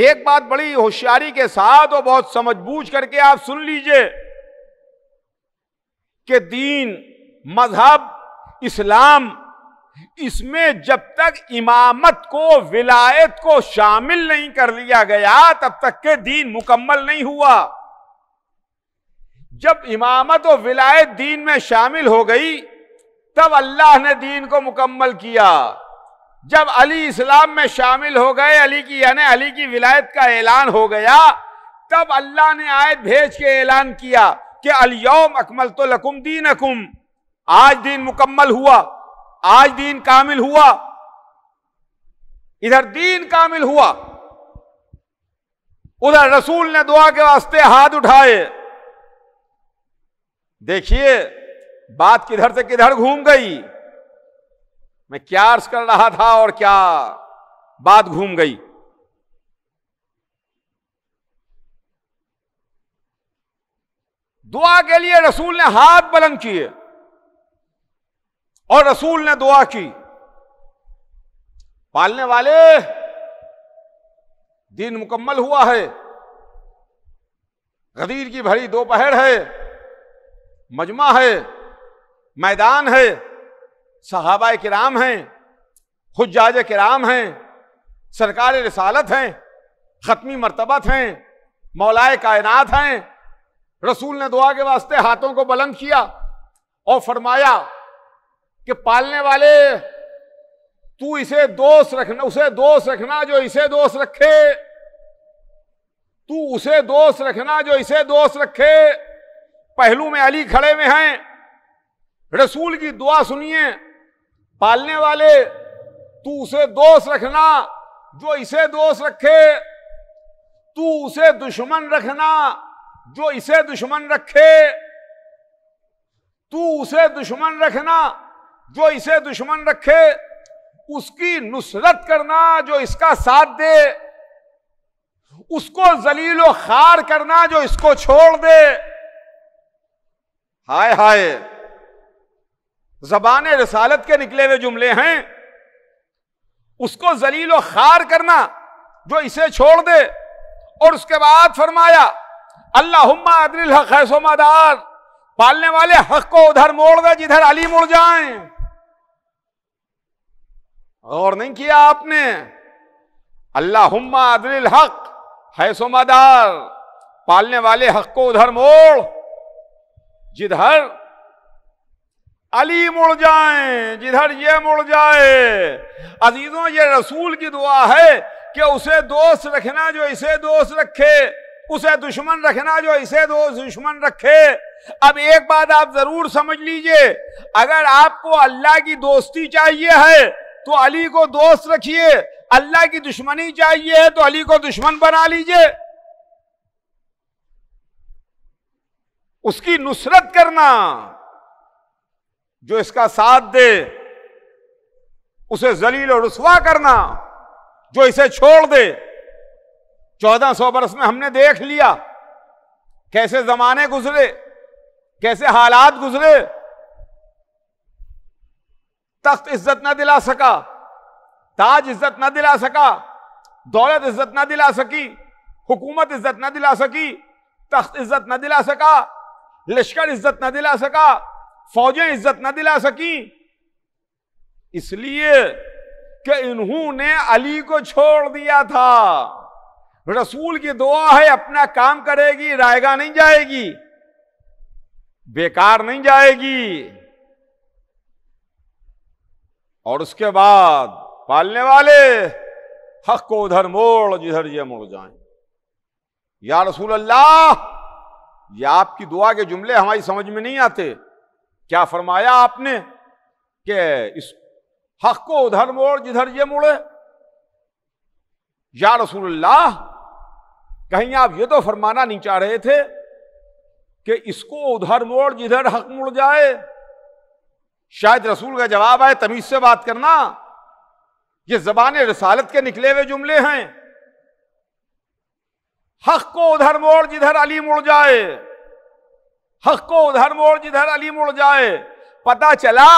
B: एक बात बड़ी होशियारी के साथ और बहुत समझबूझ करके आप सुन लीजिए कि दीन मजहब इस्लाम इसमें जब तक इमामत को विलायत को शामिल नहीं कर लिया गया तब तक के दीन मुकम्मल नहीं हुआ जब इमामत और विलायत दीन में शामिल हो गई तब अल्लाह ने दीन को मुकम्मल किया जब अली इस्लाम में शामिल हो गए अली की यानी अली की विलायत का ऐलान हो गया तब अल्लाह ने आयत भेज के ऐलान किया कि अलयौम अकमल तो लकुम दीन अकुम आज दीन मुकम्मल हुआ आज दीन कामिल हुआ इधर दीन कामिल हुआ उधर रसूल ने दुआ के वास्ते हाथ उठाए देखिए बात किधर से किधर घूम गई मैं क्या अर्ज कर रहा था और क्या बात घूम गई दुआ के लिए रसूल ने हाथ बुलंद किए और रसूल ने दुआ की पालने वाले दिन मुकम्मल हुआ है गदीर की भरी दोपहर है मजमा है मैदान है सहाबा किराम हैं के राम हैं सरकार रसालत हैं ख़त्मी मरतबत हैं मौलाए कायनात हैं रसूल ने दुआ के वास्ते हाथों को बुलंद किया और फरमाया कि पालने वाले तू इसे दोष रखना उसे दोष रखना जो इसे दोष रखे तू उसे दोष रखना जो इसे दोष रखे पहलू में अली खड़े में हैं रसूल की दुआ सुनिए पालने वाले तू उसे दोष रखना जो इसे दोष रखे तू उसे दुश्मन रखना जो इसे दुश्मन रखे तू उसे दुश्मन रखना जो इसे दुश्मन रखे उसकी नुसरत करना जो इसका साथ दे उसको जलील खार करना जो इसको छोड़ दे हाय हाय जबान रसालत के निकले हुए जुमले हैं उसको जलील खार करना जो इसे छोड़ दे और उसके बाद फरमाया अल्लाह अदरिल हक है सोमादार पालने वाले हक को उधर मोड़ दे जिधर अली मुड़ जाएं गौर नहीं किया आपने अल्लाहुम्मा अदिल हक है सोमादार पालने वाले हक को उधर मोड़ जिधर अली मुड़ जाए जिधर ये मुड़ जाए अजीजों ये रसूल की दुआ है कि उसे दोस्त रखना जो इसे दोस्त रखे उसे दुश्मन रखना जो इसे दोस्त दुश्मन रखे अब एक बात आप जरूर समझ लीजिए अगर आपको अल्लाह की दोस्ती चाहिए है तो अली को दोस्त रखिए अल्लाह की दुश्मनी चाहिए तो अली को दुश्मन बना लीजिए उसकी नुसरत करना जो इसका साथ दे उसे जलील और रसवा करना जो इसे छोड़ दे चौदह सौ बरस में हमने देख लिया कैसे जमाने गुजरे कैसे हालात गुजरे तख्त इज्जत ना दिला सका ताज इज्जत ना दिला सका दौलत इज्जत ना दिला सकी हुकूमत इज्जत ना दिला सकी तख्त इज्जत ना दिला सका लश्कर इज्जत ना दिला सका फौजें इज्जत ना दिला सकी इसलिए कि इन्होंने अली को छोड़ दिया था रसूल की दुआ है अपना काम करेगी रायगा नहीं जाएगी बेकार नहीं जाएगी और उसके बाद पालने वाले हक को उधर मोड़ जिधर ये मुड़ जाए या रसूल अल्लाह ये आपकी दुआ के जुमले हमारी समझ में नहीं आते क्या फरमाया आपने कि इस हक को उधर मोड़ जिधर ये मुड़े या अल्लाह कहीं आप ये तो फरमाना नहीं चाह रहे थे कि इसको उधर मोड़ जिधर हक मुड़ जाए शायद रसूल का जवाब आए तमीज से बात करना ये जबान रसालत के निकले हुए जुमले हैं हक को उधर मोड़ जिधर अली मुड़ जाए हक को उधर मोड़ जिधर अली मुड़ जाए पता चला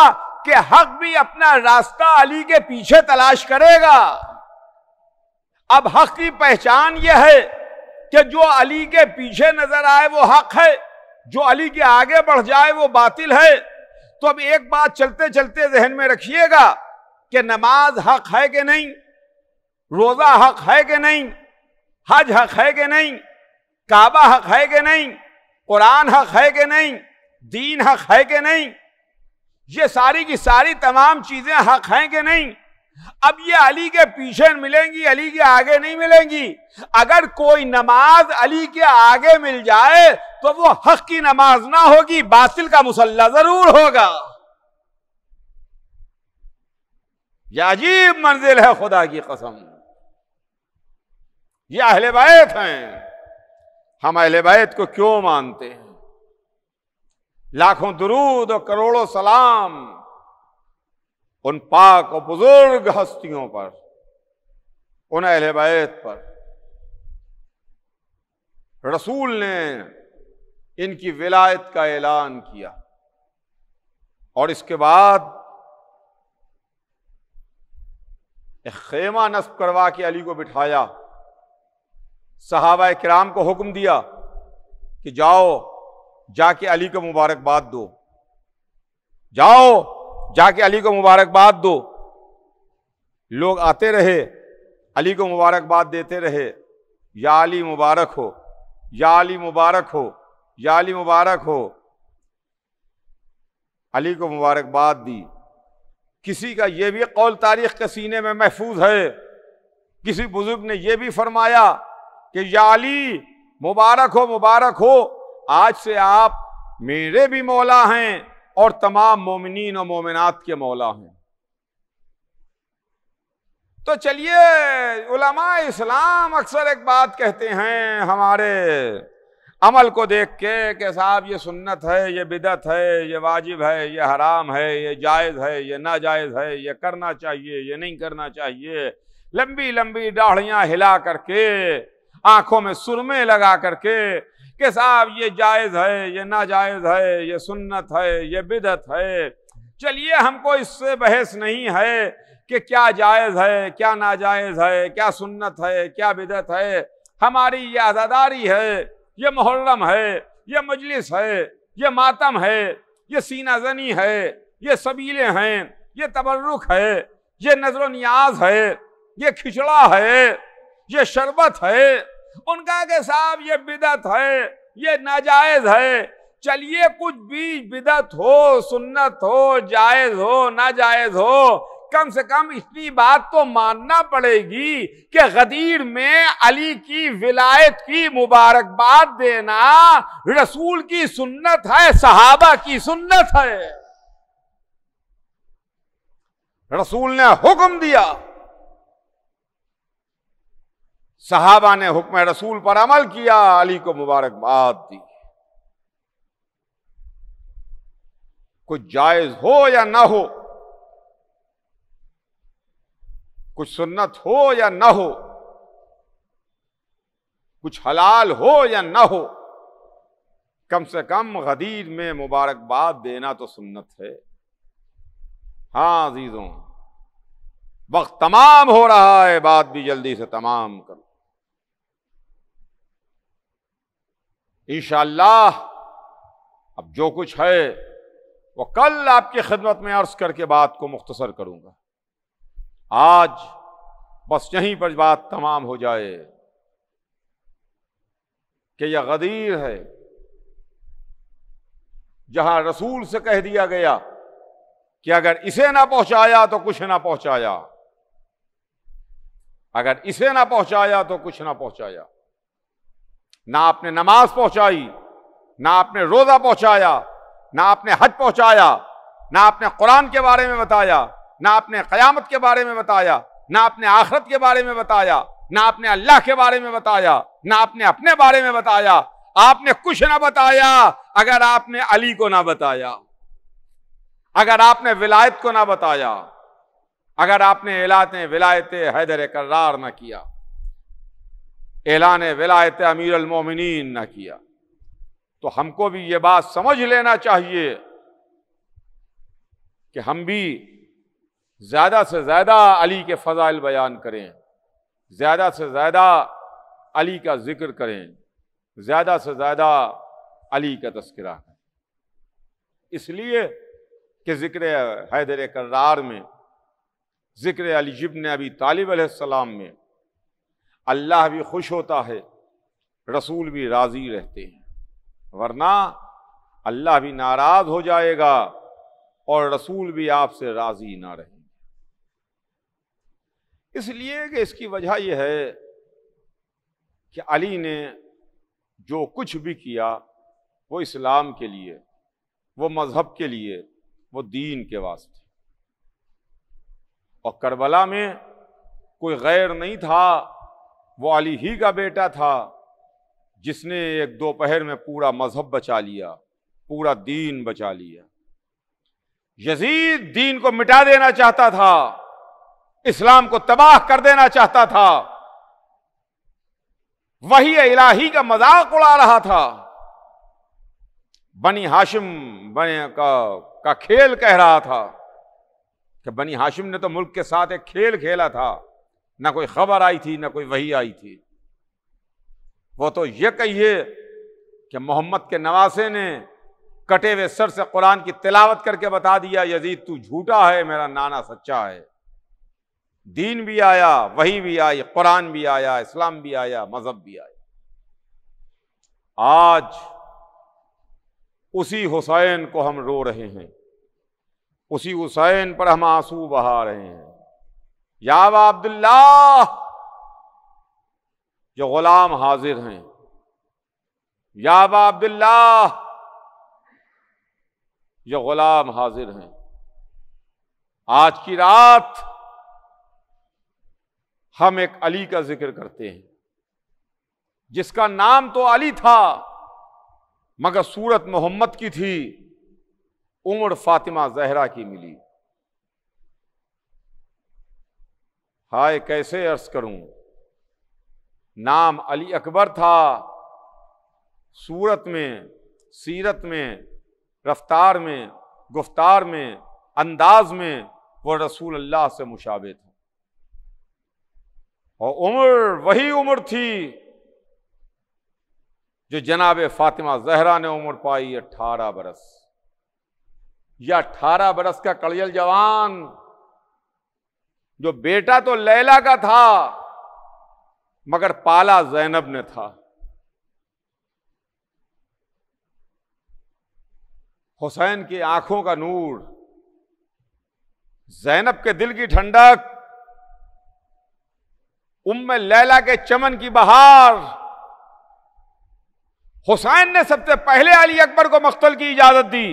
B: कि हक भी अपना रास्ता अली के पीछे तलाश करेगा अब हक की पहचान यह है कि जो अली के पीछे नजर आए वो हक है जो अली के आगे बढ़ जाए वो बातिल है तो अब एक बात चलते चलते जहन में रखिएगा कि नमाज हक है कि नहीं रोज़ा हक है कि नहीं हज हक है कि नहीं काबा हक है कि नहीं कुरान हक है कि नहीं दीन हक है कि नहीं ये सारी की सारी तमाम चीज़ें हक हैं कि नहीं अब ये अली के पीछे मिलेंगी अली के आगे नहीं मिलेंगी अगर कोई नमाज अली के आगे मिल जाए तो वो हक की नमाज ना होगी बातिल का मुसल्ला जरूर होगा यह अजीब मंजिल है खुदा की कसम ये अहले बैत हैं हम अहले बैत को क्यों मानते हैं लाखों दरूद और करोड़ों सलाम उन पाक और बुजुर्ग हस्तियों पर उन अहले बैत पर रसूल ने इनकी विलायत का ऐलान किया और इसके बाद एक खेमा नस्ब करवा के अली को बिठाया सहाबा कराम को हुक्म दिया कि जाओ जाके अली को मुबारकबाद दो जाओ जाके अली को मुबारकबाद दो लोग आते रहे अली को मुबारकबाद देते रहे या अली मुबारक हो या अली मुबारक हो या अली मुबारक हो अली को मुबारकबाद दी किसी का यह भी कौल तारीख के सीने में महफूज है किसी बुजुर्ग ने यह भी फरमाया कि या अली मुबारक हो मुबारक हो आज से आप मेरे भी मौला हैं और तमाम मोमिन और मोमिनात के मौला हैं तो चलिए उलमा इस्लाम अक्सर एक बात कहते हैं हमारे अमल को देख के कि साहब ये सुन्नत है ये बिदत है ये वाजिब है ये हराम है ये जायज़ है ये नाजायज़ है ये करना चाहिए ये नहीं करना चाहिए लंबी लंबी डाढ़ियाँ हिला करके आँखों में सुरमे लगा करके कि साहब ये जायज़ है ये नाजायज़ है ये सुन्नत है ये बिदत है चलिए हमको इससे बहस नहीं है कि क्या जायज़ है क्या नाजायज़ है क्या सुन्नत है क्या बिदत है हमारी ये आज़ादारी है ये मुहर्रम है ये मजलिस है ये मातम है ये सीना जनी है ये सबीले हैं ये तबर्रुक है ये नजर न्याज है ये खिचड़ा है ये शरबत है उनका के साहब ये बिदत है ये नाजायज है चलिए कुछ बीज बिदत हो सुन्नत हो जायज हो नाजायज हो कम से कम इतनी बात तो मानना पड़ेगी कि गदीर में अली की विलायत की मुबारकबाद देना रसूल की सुन्नत है सहाबा की सुन्नत है रसूल ने हुक्म दिया सहाबा ने हुक्म रसूल पर अमल किया अली को मुबारकबाद दी कुछ जायज हो या ना हो कुछ सुन्नत हो या ना हो कुछ हलाल हो या ना हो कम से कम गदीर में मुबारकबाद देना तो सुन्नत है हाँ अजीज़ों वक्त तमाम हो रहा है बात भी जल्दी से तमाम करो इंशाल्लाह अब जो कुछ है वो कल आपकी खिदमत में अर्ज करके बात को मुख्तसर करूंगा आज बस यहीं पर बात तमाम हो जाए कि यह गदीर है जहां रसूल से कह दिया गया कि अगर इसे ना पहुंचाया तो कुछ ना पहुंचाया अगर इसे ना पहुंचाया तो कुछ ना पहुंचाया ना आपने नमाज पहुंचाई ना आपने रोजा पहुंचाया ना आपने हज पहुंचाया ना आपने कुरान के बारे में बताया ना आपने क़यामत के बारे में बताया ना आपने आखरत के बारे में बताया ना आपने अल्लाह के बारे में बताया ना आपने अपने बारे में बताया आपने कुछ ना बताया अगर आपने अली को ना बताया अगर आपने विलायत को ना बताया अगर आपने एलात विलायत हैदर करार ना किया एलान विलायत अमीर अलमोमिन ना किया तो हमको भी ये बात समझ लेना चाहिए कि हम भी ज़्यादा से ज़्यादा अली के फ़ज़ाइल बयान करें ज़्यादा से ज़्यादा अली का ज़िक्र करें ज़्यादा से ज़्यादा अली का तस्करा करें इसलिए कि ज़िक्र हैदर करार में ज़िक्र अली जिबन अबी तालिब में अल्लाह भी खुश होता है रसूल भी राज़ी रहते हैं वरना अल्लाह भी नाराज़ हो जाएगा और रसूल भी आपसे राज़ी ना रहे इसलिए कि इसकी वजह यह है कि अली ने जो कुछ भी किया वो इस्लाम के लिए वो मज़हब के लिए वो दीन के वास्ते और करबला में कोई गैर नहीं था वो अली ही का बेटा था जिसने एक दोपहर में पूरा मज़हब बचा लिया पूरा दीन बचा लिया यजीद दीन को मिटा देना चाहता था इस्लाम को तबाह कर देना चाहता था वही इलाही का मजाक उड़ा रहा था बनी हाशिम बने का, का खेल कह रहा था कि बनी हाशिम ने तो मुल्क के साथ एक खेल खेला था ना कोई खबर आई थी ना कोई वही आई थी वो तो ये कहिए कि मोहम्मद के नवासे ने कटे हुए सर से कुरान की तिलावत करके बता दिया यजीद तू झूठा है मेरा नाना सच्चा है दीन भी आया वही भी आई कुरान भी आया इस्लाम भी आया मजहब भी आया आज उसी हुसैन को हम रो रहे हैं उसी हुसैन पर हम आंसू बहा रहे हैं या याब अब्दुल्ला जो गुलाम हाजिर हैं या याब अब्दुल्ला जो गुलाम हाजिर हैं आज की रात हम एक अली का जिक्र करते हैं जिसका नाम तो अली था मगर सूरत मोहम्मद की थी उम्र फातिमा जहरा की मिली हाय कैसे अर्ज करूं नाम अली अकबर था सूरत में सीरत में रफ्तार में गुफ्तार में अंदाज में वह रसूल अल्लाह से मुशाबे था और उम्र वही उम्र थी जो जनाब फातिमा जहरा ने उम्र पाई अट्ठारह बरस या अट्ठारह बरस का कड़ियल जवान जो बेटा तो लैला का था मगर पाला जैनब ने था हुसैन की आंखों का नूर जैनब के दिल की ठंडक उम्म लैला के चमन की बहार हुसैन ने सबसे पहले अली अकबर को मख्तल की इजाजत दी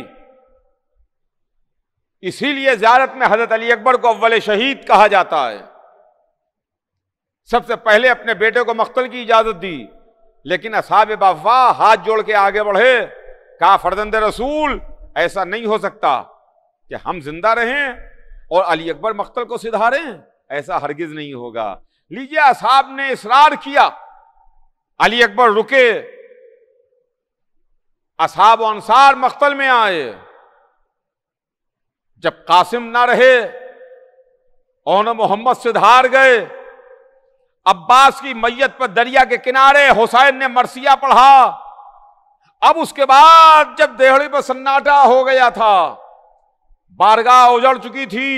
B: इसीलिए ज्यारत में हजरत अली अकबर को अव्वल शहीद कहा जाता है सबसे पहले अपने बेटे को मख्तल की इजाजत दी लेकिन असाब बाफा हाथ जोड़ के आगे बढ़े कहा फर्जंद रसूल ऐसा नहीं हो सकता कि हम जिंदा रहें और अली अकबर मख्तल को सिधारें ऐसा हरगिज नहीं होगा लीजिए असाब ने इसरार किया अली अकबर रुके असाब अनसार मख्तल में आए जब कासिम ना रहे ओन मोहम्मद से धार गए अब्बास की मैयत पर दरिया के किनारे हुसैन ने मरसिया पढ़ा अब उसके बाद जब देहड़ी पर सन्नाटा हो गया था बारगाह उजड़ चुकी थी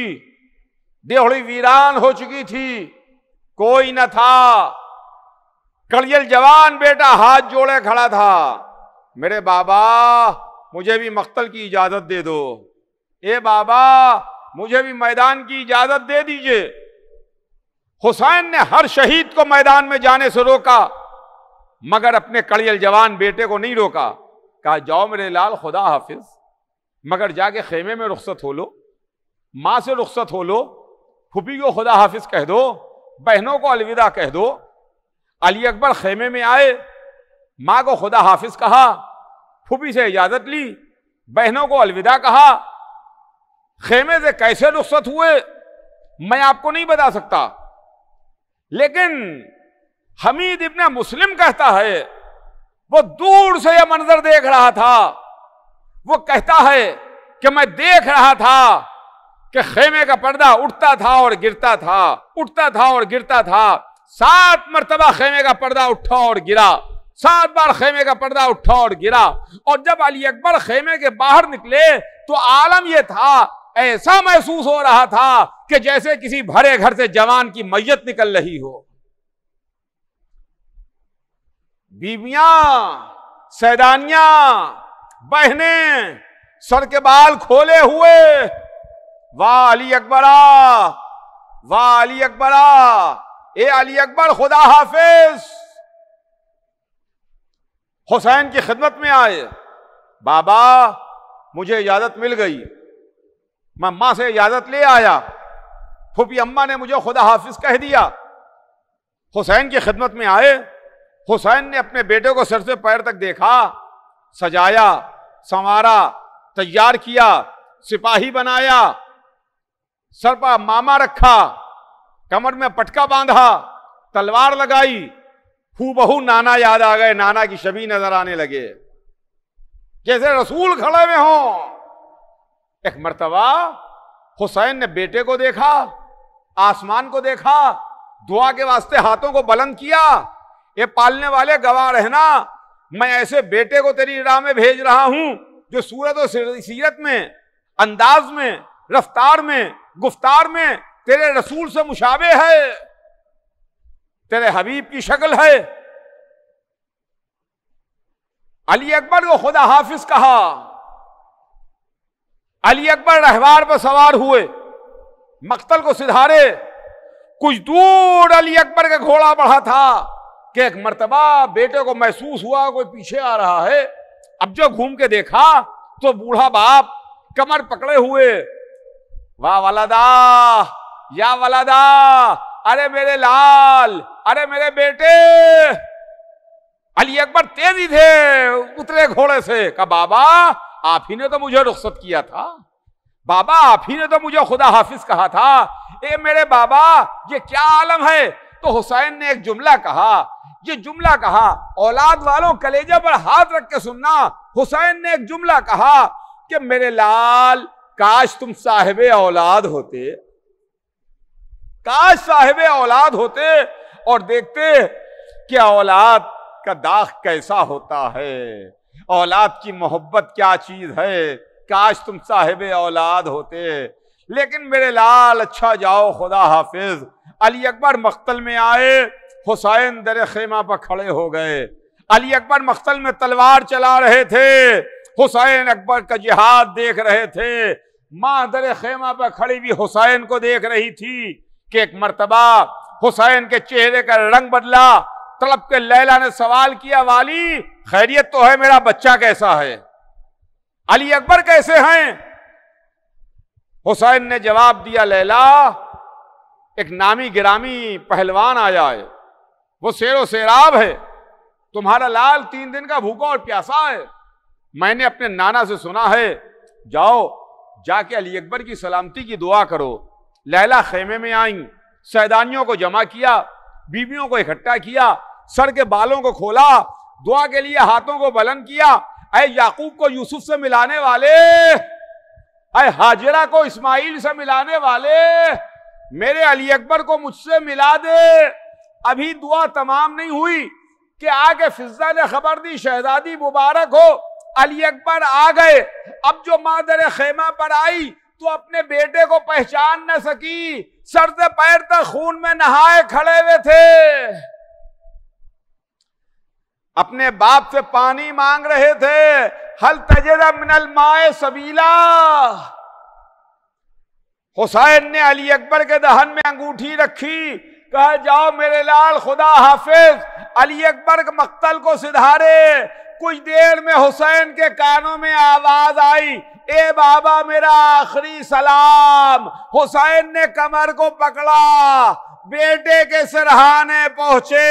B: देहड़ी वीरान हो चुकी थी कोई न था कड़ियल जवान बेटा हाथ जोड़े खड़ा था मेरे बाबा मुझे भी मख्तल की इजाजत दे दो ए बाबा मुझे भी मैदान की इजाजत दे दीजिए हुसैन ने हर शहीद को मैदान में जाने से रोका मगर अपने कड़ियल जवान बेटे को नहीं रोका कहा जाओ मेरे लाल खुदा हाफिज मगर जाके खेमे में रुख्सत हो लो माँ से रुख्सत हो लो फुपी को खुदा हाफिज कह दो बहनों को अलविदा कह दो अली अकबर खेमे में आए माँ को खुदा हाफिज कहा फूफी से इजाज़त ली बहनों को अलविदा कहा खेमे से कैसे रुख्सत हुए मैं आपको नहीं बता सकता लेकिन हमीद इबन मुस्लिम कहता है वो दूर से यह मंजर देख रहा था वो कहता है कि मैं देख रहा था कि खेमे का पर्दा उठता था और गिरता था उठता था और गिरता था सात मरतबा खेमे का पर्दा उठा और गिरा सात बार खेमे का पर्दा उठा और गिरा और जब अली अकबर खेमे के बाहर निकले तो आलम यह था ऐसा महसूस हो रहा था कि जैसे किसी भरे घर से जवान की मैयत निकल रही हो बीबियां सैदानियां बहने सर के बाल खोले हुए वाह अली अकबरा वाह अली अकबरा ए अली अकबर खुदा हाफिज हुसैन की खिदमत में आए बाबा मुझे इजाजत मिल गई मैं अम्मा से इजाजत ले आया फूफी अम्मा ने मुझे खुदा हाफिज कह दिया हुसैन की खिदमत में आए हुसैन ने अपने बेटे को सर से पैर तक देखा सजाया संवारा तैयार किया सिपाही बनाया सर पर मामा रखा कमर में पटका बांधा तलवार लगाई हूबहू नाना याद आ गए नाना की छवि नजर आने लगे जैसे रसूल खड़े में हो एक मरतबा हुसैन ने बेटे को देखा आसमान को देखा दुआ के वास्ते हाथों को बुलंद किया ये पालने वाले गवाह रहना मैं ऐसे बेटे को तेरी राह में भेज रहा हूं जो सूरत और सीरत में अंदाज में रफ्तार में गुफ्तार में तेरे रसूल से मुशाबे है तेरे हबीब की शक्ल है अली अकबर को खुदा हाफिज कहा अली अकबर रहवार पर सवार हुए मख्तल को सिधारे कुछ दूर अली अकबर का घोड़ा बढ़ा था कि एक मरतबा बेटे को महसूस हुआ कोई पीछे आ रहा है अब जो घूम के देखा तो बूढ़ा बाप कमर पकड़े हुए वाह वलदा या वलदा अरे मेरे लाल अरे मेरे बेटे अली अकबर तेजी थे उतरे घोड़े से कहा बाबा आप ही ने तो मुझे रुख्सत किया था बाबा आप ही ने तो मुझे खुदा हाफिज कहा था ए मेरे बाबा ये क्या आलम है तो हुसैन ने एक जुमला कहा ये जुमला कहा औलाद वालों कलेजे पर हाथ रख के सुनना हुसैन ने एक जुमला कहा कि मेरे लाल काश तुम साहेब औलाद होते काश साहेब औलाद होते और देखते कि औलाद का दाग कैसा होता है औलाद की मोहब्बत क्या चीज है काश तुम साहेब औलाद होते लेकिन मेरे लाल अच्छा जाओ खुदा हाफिज अली अकबर मख्तल में आए हुसैन दर खेमा पर खड़े हो गए अली अकबर मख्तल में तलवार चला रहे थे हुसैन अकबर का जिहाद देख रहे थे माँ दर खेमा पर खड़ी भी हुसैन को देख रही थी कि एक मरतबा हुसैन के चेहरे का रंग बदला तलब के लैला ने सवाल किया वाली खैरियत तो है मेरा बच्चा कैसा है अली अकबर कैसे हैं हुसैन ने जवाब दिया लैला एक नामी गिरामी पहलवान आया है वो शेरो सेराब है तुम्हारा लाल तीन दिन का भूखा और प्यासा है मैंने अपने नाना से सुना है जाओ जाके अली अकबर की सलामती की दुआ करो लैला खेमे में आई सैदानियों को जमा किया बीवियों को इकट्ठा किया सर के बालों को खोला दुआ के लिए हाथों को बलन किया अय याकूब को यूसुफ से मिलाने वाले अय हाजिरा को इस्माइल से मिलाने वाले मेरे अली अकबर को मुझसे मिला दे अभी दुआ तमाम नहीं हुई कि आगे फिजा ने खबर दी शहजादी मुबारक हो अली अकबर आ गए अब जो मादर खेमा पर आई तो अपने बेटे को पहचान न सकी सर से पैर तक खून में नहाए खड़े हुए थे अपने बाप से पानी मांग रहे थे हल तजरा मिनल माए सबीला हुसैन ने अली अकबर के दहन में अंगूठी रखी कहा जाओ मेरे लाल खुदा हाफिज अली अकबर के मक्तल को सिधारे कुछ देर में हुसैन के कानों में आवाज आई ए बाबा मेरा आखिरी सलाम हुसैन ने कमर को पकड़ा बेटे के सरहाने पहुंचे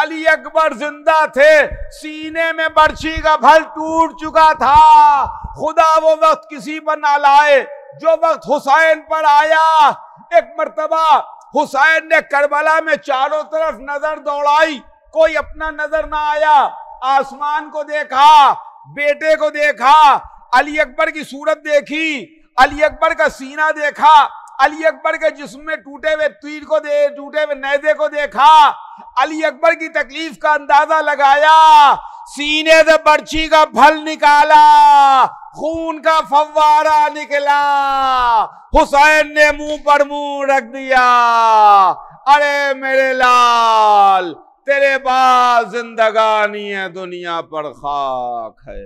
B: अली अकबर जिंदा थे सीने में बर्छी का फल टूट चुका था खुदा वो वक्त किसी पर ना लाए जो वक्त हुसैन पर आया एक मरतबा हुसैन ने करबला में चारों तरफ नजर दौड़ाई कोई अपना नजर ना आया आसमान को देखा बेटे को देखा अली अकबर की सूरत देखी अली अकबर का सीना देखा अली अकबर के जिसम में टूटे हुए तीर को दे टूटे हुए नैदे को देखा अली अकबर की तकलीफ का अंदाजा लगाया सीने से बर्छी का फल निकाला खून का फवारा निकला हुसैन ने मुंह पर मुंह रख दिया अरे मेरे लाल तेरे बाद जिंदगानी है दुनिया पर खाक है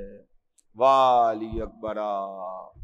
B: वाली अकबरा